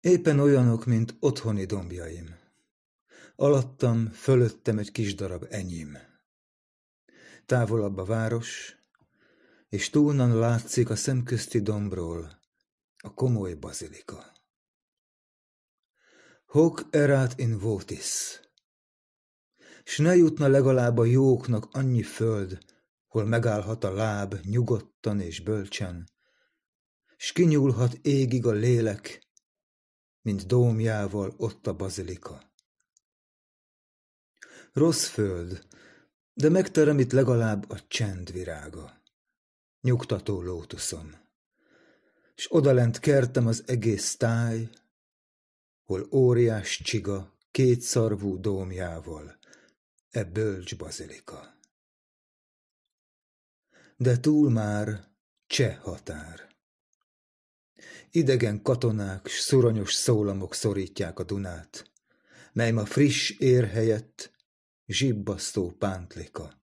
Éppen olyanok, mint otthoni dombjaim. Alattam, fölöttem egy kis darab enyém. Távolabb a város, és túlnan látszik a szemközti dombról a komoly bazilika. Hoc erát in votis. S ne jutna legalább a jóknak annyi föld, hol megállhat a láb nyugodtan és bölcsen, s kinyúlhat égig a lélek, mint dómjával ott a bazilika. Rossz föld, de megterem itt legalább a csend virága. Nyugtató lótuszom. S odalent kertem az egész táj, hol óriás csiga kétszarvú dómjával, e bölcs bazilika. De túl már cseh határ. Idegen katonák s szuronyos szólamok szorítják a Dunát, mely ma friss ér helyett zsibbasztó pántlika.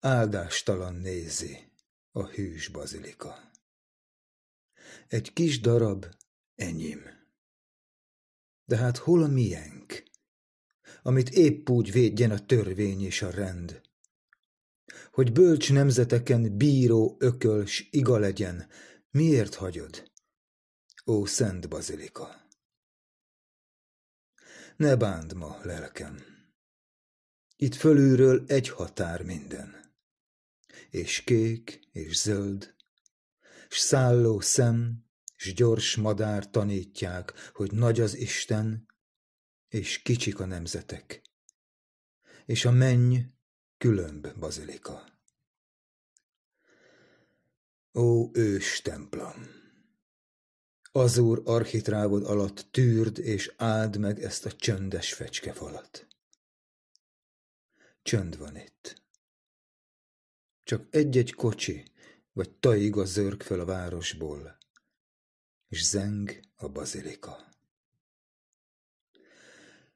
Áldástalan nézi a hűs bazilika. Egy kis darab enyém. De hát hol a miénk, amit épp úgy védjen a törvény és a rend? Hogy bölcs nemzeteken bíró ököls iga legyen, Miért hagyod? Ó, Szent Bazilika! Ne bánd ma, lelkem! Itt fölülről egy határ minden. És kék, és zöld, s szálló szem, s gyors madár tanítják, hogy nagy az Isten, és kicsik a nemzetek, és a menny különb bazilika. Ó ős templom! Az úr architrávod alatt tűrd és áld meg ezt a csöndes fecskefalat. Csönd van itt. Csak egy-egy kocsi vagy taiga zörg fel a városból, és zeng a bazilika.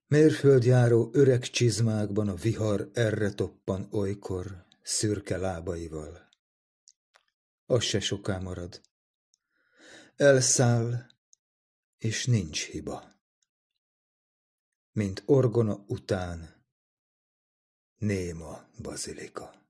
Mérföldjáró öreg csizmákban a vihar erre toppan olykor szürke lábaival, az se soká marad. Elszáll, és nincs hiba. Mint orgona után, néma bazilika.